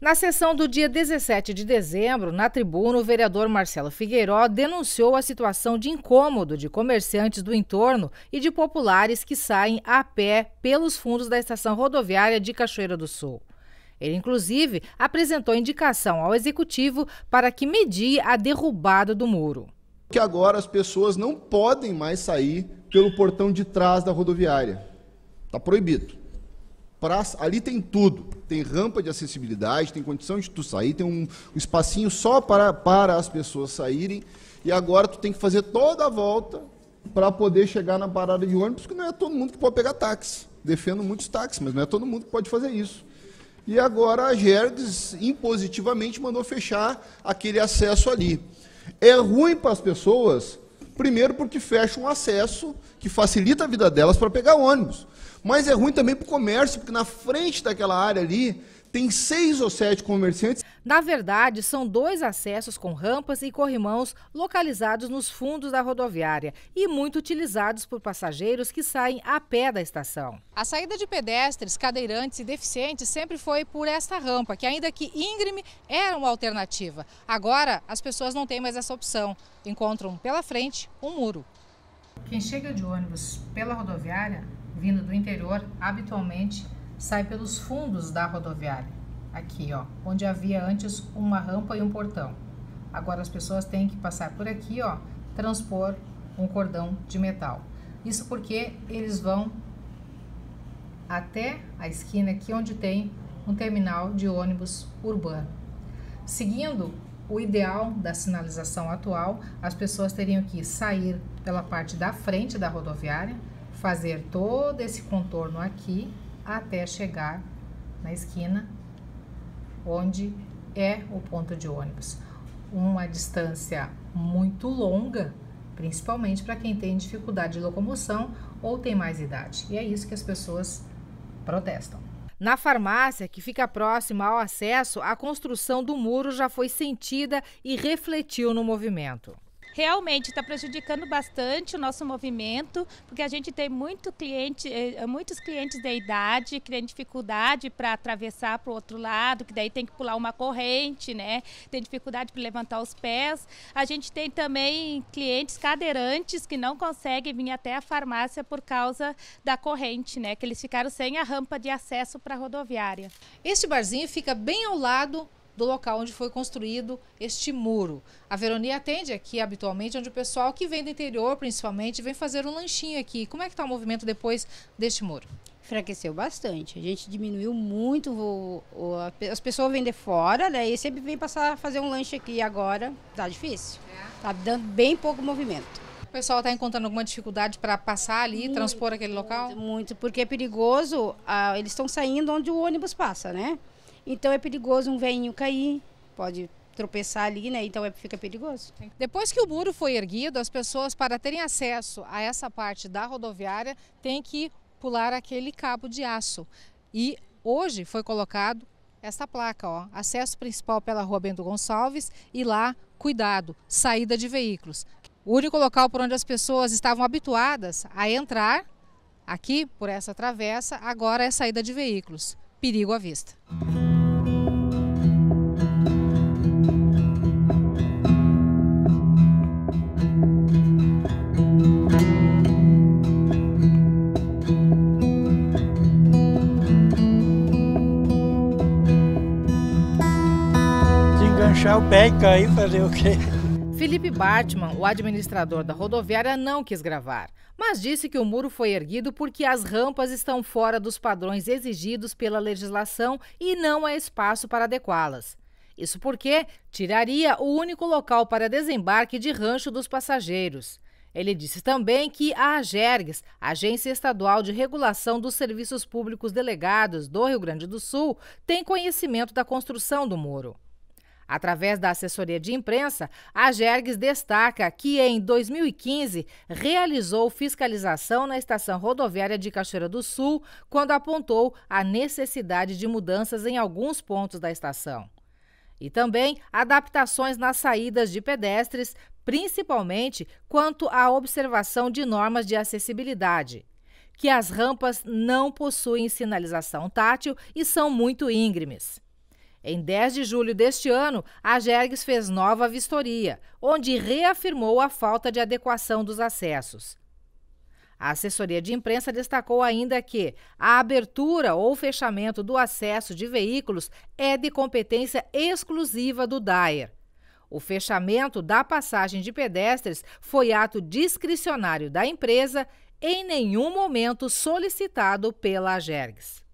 Na sessão do dia 17 de dezembro, na tribuna, o vereador Marcelo Figueiró denunciou a situação de incômodo de comerciantes do entorno e de populares que saem a pé pelos fundos da estação rodoviária de Cachoeira do Sul. Ele, inclusive, apresentou indicação ao executivo para que medie a derrubada do muro. Que agora as pessoas não podem mais sair pelo portão de trás da rodoviária. Está proibido. Pra, ali tem tudo tem rampa de acessibilidade, tem condição de tu sair, tem um, um espacinho só para, para as pessoas saírem, e agora tu tem que fazer toda a volta para poder chegar na parada de ônibus, que não é todo mundo que pode pegar táxi. Defendo muitos táxis, mas não é todo mundo que pode fazer isso. E agora a Gerdes impositivamente mandou fechar aquele acesso ali. É ruim para as pessoas Primeiro, porque fecha um acesso que facilita a vida delas para pegar ônibus. Mas é ruim também para o comércio, porque na frente daquela área ali tem seis ou sete comerciantes. Na verdade, são dois acessos com rampas e corrimãos localizados nos fundos da rodoviária e muito utilizados por passageiros que saem a pé da estação. A saída de pedestres, cadeirantes e deficientes sempre foi por esta rampa, que ainda que íngreme, era uma alternativa. Agora, as pessoas não têm mais essa opção. Encontram pela frente um muro. Quem chega de ônibus pela rodoviária, vindo do interior, habitualmente sai pelos fundos da rodoviária, aqui, ó, onde havia antes uma rampa e um portão. Agora as pessoas têm que passar por aqui, ó, transpor um cordão de metal. Isso porque eles vão até a esquina aqui onde tem um terminal de ônibus urbano. Seguindo o ideal da sinalização atual, as pessoas teriam que sair pela parte da frente da rodoviária, fazer todo esse contorno aqui até chegar na esquina, onde é o ponto de ônibus. Uma distância muito longa, principalmente para quem tem dificuldade de locomoção ou tem mais idade. E é isso que as pessoas protestam. Na farmácia, que fica próxima ao acesso, a construção do muro já foi sentida e refletiu no movimento realmente está prejudicando bastante o nosso movimento, porque a gente tem muito cliente, eh, muitos clientes de idade que têm dificuldade para atravessar para o outro lado, que daí tem que pular uma corrente, né? Tem dificuldade para levantar os pés. A gente tem também clientes cadeirantes que não conseguem vir até a farmácia por causa da corrente, né? Que eles ficaram sem a rampa de acesso para a rodoviária. Este barzinho fica bem ao lado do local onde foi construído este muro. A Veronia atende aqui habitualmente, onde o pessoal que vem do interior, principalmente, vem fazer um lanchinho aqui. Como é que está o movimento depois deste muro? Enfraqueceu bastante. A gente diminuiu muito. O, o, as pessoas vêm de fora, né? E sempre vem passar fazer um lanche aqui. agora tá difícil. É. Tá dando bem pouco movimento. O pessoal está encontrando alguma dificuldade para passar ali, muito, transpor aquele local? Muito, muito porque é perigoso. Ah, eles estão saindo onde o ônibus passa, né? Então é perigoso um veinho cair, pode tropeçar ali, né? Então é, fica perigoso. Depois que o muro foi erguido, as pessoas, para terem acesso a essa parte da rodoviária, têm que pular aquele cabo de aço. E hoje foi colocado esta placa, ó, acesso principal pela rua Bento Gonçalves e lá, cuidado, saída de veículos. O único local por onde as pessoas estavam habituadas a entrar, aqui por essa travessa, agora é saída de veículos. Perigo à vista. achar o pé e cair, fazer o quê? Felipe Bartman, o administrador da rodoviária, não quis gravar, mas disse que o muro foi erguido porque as rampas estão fora dos padrões exigidos pela legislação e não há espaço para adequá-las. Isso porque tiraria o único local para desembarque de rancho dos passageiros. Ele disse também que a AGERGS, Agência Estadual de Regulação dos Serviços Públicos Delegados do Rio Grande do Sul, tem conhecimento da construção do muro. Através da assessoria de imprensa, a Gergues destaca que em 2015 realizou fiscalização na estação rodoviária de Cachoeira do Sul, quando apontou a necessidade de mudanças em alguns pontos da estação. E também adaptações nas saídas de pedestres, principalmente quanto à observação de normas de acessibilidade que as rampas não possuem sinalização tátil e são muito íngremes. Em 10 de julho deste ano, a Gergs fez nova vistoria, onde reafirmou a falta de adequação dos acessos. A assessoria de imprensa destacou ainda que a abertura ou fechamento do acesso de veículos é de competência exclusiva do DAER. O fechamento da passagem de pedestres foi ato discricionário da empresa, em nenhum momento solicitado pela Gergs.